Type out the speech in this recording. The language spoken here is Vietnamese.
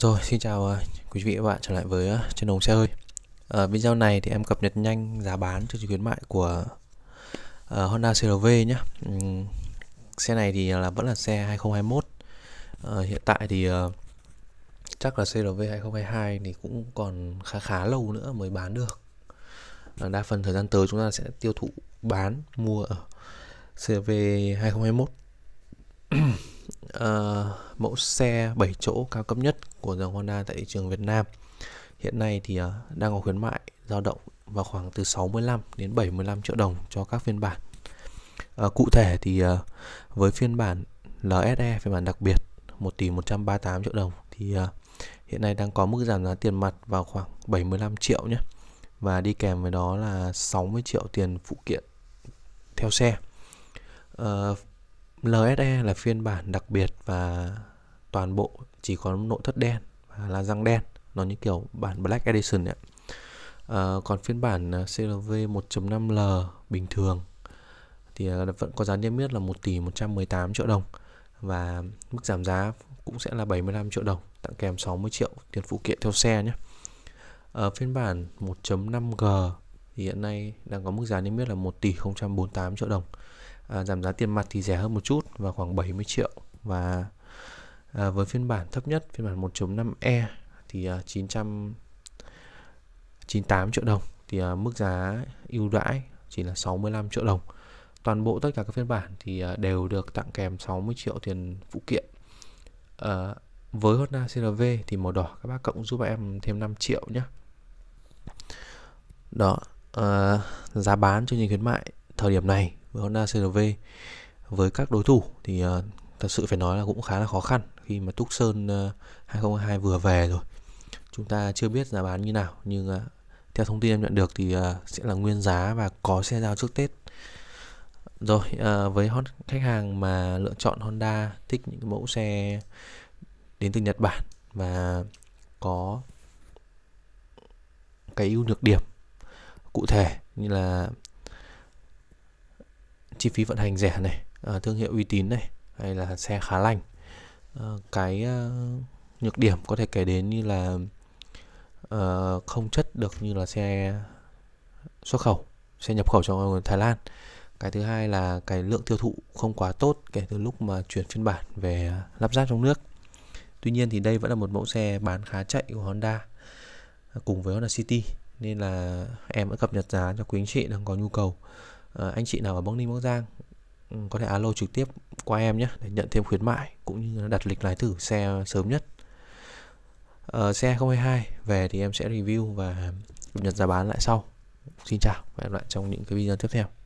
Rồi, xin chào à, quý vị và các bạn trở lại với à, uh, trên đồng xe hơi Ở à, video này thì em cập nhật nhanh giá bán chương trình khuyến mại của Honda CRV nhé Xe này thì là vẫn là xe 2021 ờ, Hiện tại thì ờ, chắc là CRV 2022 thì cũng còn khá khá lâu nữa mới bán được ờ, Đa phần thời gian tới chúng ta sẽ tiêu thụ bán mua ở CRV 2021 uh, mẫu xe 7 chỗ cao cấp nhất của dòng Honda tại thị trường Việt Nam. Hiện nay thì uh, đang có khuyến mại dao động vào khoảng từ 65 đến 75 triệu đồng cho các phiên bản. Uh, cụ thể thì uh, với phiên bản LSE phiên bản đặc biệt 1 tỷ 138 triệu đồng thì uh, hiện nay đang có mức giảm giá tiền mặt vào khoảng 75 triệu nhé. Và đi kèm với đó là 60 triệu tiền phụ kiện theo xe. Uh, LSE là phiên bản đặc biệt và toàn bộ chỉ có nội thất đen và là răng đen nó như kiểu bản Black Edition ấy. À, còn phiên bản ờ, CLV 1.5L bình thường thì ờ, vẫn có giá niêm yết là 1 tỷ 118 triệu đồng và mức giảm giá cũng sẽ là 75 triệu đồng tặng kèm 60 triệu tiền phụ kiện theo xe nhé. Ở phiên bản 1.5G thì hiện nay đang có mức giá niêm yết là 1 tỷ 048 triệu đồng à, giảm giá tiền mặt thì rẻ hơn một chút và khoảng 70 triệu và à, với phiên bản thấp nhất phiên bản 1.5e thì à, 998 triệu đồng thì à, mức giá ưu đãi chỉ là 65 triệu đồng toàn bộ tất cả các phiên bản thì à, đều được tặng kèm 60 triệu tiền phụ kiện à, với Honda CRV thì màu đỏ các bác cộng giúp em thêm 5 triệu nhé đó à, giá bán chương trình khuyến mại thời điểm này với Honda CRV với các đối thủ thì ờ, thật sự phải nói là cũng khá là khó khăn khi mà Túc Sơn 2022 ờ, vừa về rồi chúng ta chưa biết giá bán như nào nhưng ờ, theo thông tin em nhận được thì sẽ là nguyên giá và có xe giao trước Tết rồi với khách hàng mà lựa chọn Honda thích những mẫu xe đến từ Nhật Bản và có cái ưu nhược điểm cụ thể như là chi phí vận hành rẻ này à, thương hiệu uy tín này hay là xe khá lành à, cái à, nhược điểm có thể kể đến như là à, không chất được như là xe xuất khẩu xe nhập khẩu trong Thái Lan cái thứ hai là cái lượng tiêu thụ không quá tốt kể từ lúc mà chuyển phiên bản về lắp ráp trong nước tuy nhiên thì đây vẫn là một mẫu xe bán khá chạy của Honda à, cùng với Honda City nên là em đã cập nhật giá cho quý anh chị đang có nhu cầu Ờ, anh chị nào ở Bắc Ninh Bắc Giang ừ, có thể alo trực tiếp qua em nhé để nhận thêm khuyến mại cũng như đặt lịch lái thử xe sớm nhất à, xe 022 về thì em sẽ review và cập nhật giá bán lại sau xin chào và hẹn lại trong những cái video tiếp theo